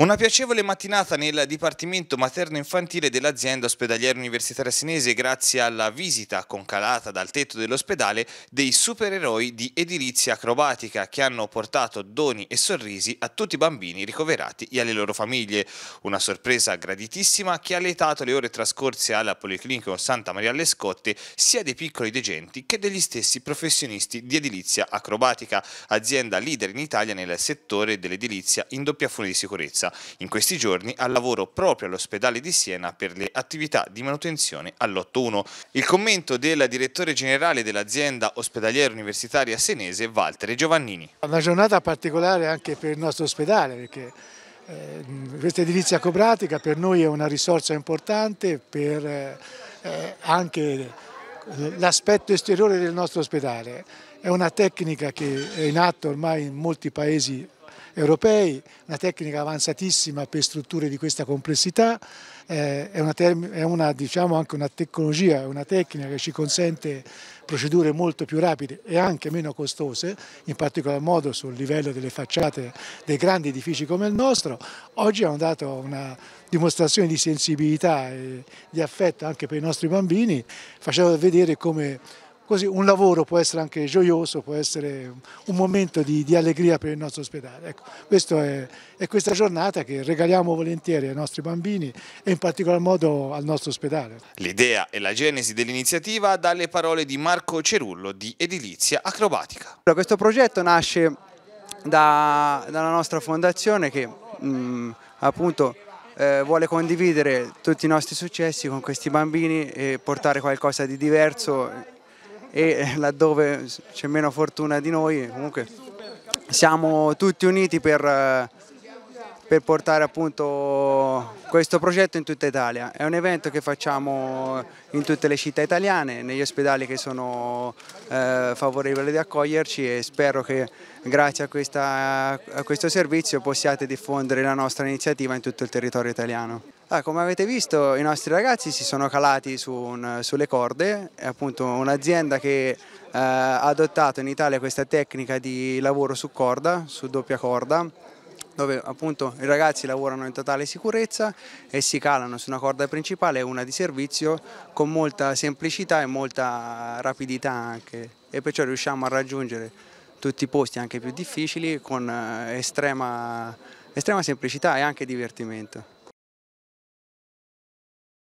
Una piacevole mattinata nel Dipartimento Materno-Infantile dell'azienda ospedaliera universitaria sinese grazie alla visita concalata dal tetto dell'ospedale dei supereroi di edilizia acrobatica che hanno portato doni e sorrisi a tutti i bambini ricoverati e alle loro famiglie. Una sorpresa graditissima che ha letato le ore trascorse alla Policlinico Santa Maria alle Scotte sia dei piccoli degenti che degli stessi professionisti di edilizia acrobatica, azienda leader in Italia nel settore dell'edilizia in doppia fune di sicurezza. Monza, in questi giorni al lavoro proprio all'ospedale di Siena per le attività di manutenzione all'8-1. Il commento del direttore generale dell'azienda ospedaliera universitaria senese Walter Giovannini. Una giornata particolare anche per il nostro ospedale perché eh, questa edilizia cobratica per noi è una risorsa importante per eh, anche l'aspetto esteriore del nostro ospedale. È una tecnica che è in atto ormai in molti paesi europei, una tecnica avanzatissima per strutture di questa complessità, eh, è, una, è una, diciamo anche una tecnologia, una tecnica che ci consente procedure molto più rapide e anche meno costose, in particolar modo sul livello delle facciate dei grandi edifici come il nostro, oggi hanno dato una dimostrazione di sensibilità e di affetto anche per i nostri bambini, facendo vedere come Così un lavoro può essere anche gioioso, può essere un momento di, di allegria per il nostro ospedale. Ecco, è, è questa giornata che regaliamo volentieri ai nostri bambini e in particolar modo al nostro ospedale. L'idea e la genesi dell'iniziativa dalle parole di Marco Cerullo di Edilizia Acrobatica. Questo progetto nasce da, dalla nostra fondazione che mh, mm, appunto eh, vuole condividere tutti i nostri successi con questi bambini e portare qualcosa di diverso e laddove c'è meno fortuna di noi comunque siamo tutti uniti per eh, per portare appunto questo progetto in tutta Italia. È un evento che facciamo in tutte le città italiane, negli ospedali che sono eh, favorevoli ad accoglierci e spero che grazie a, questa, a, questo servizio possiate diffondere la nostra iniziativa in tutto il territorio italiano. Ah, come avete visto i nostri ragazzi si sono calati su un, sulle corde, è appunto un'azienda che eh, ha adottato in Italia questa tecnica di lavoro su corda, su doppia corda, dove appunto i ragazzi lavorano in totale sicurezza e si calano su una corda principale e una di servizio con molta semplicità e molta rapidità anche e perciò riusciamo a raggiungere tutti i posti anche più difficili con eh, estrema, estrema semplicità e anche divertimento.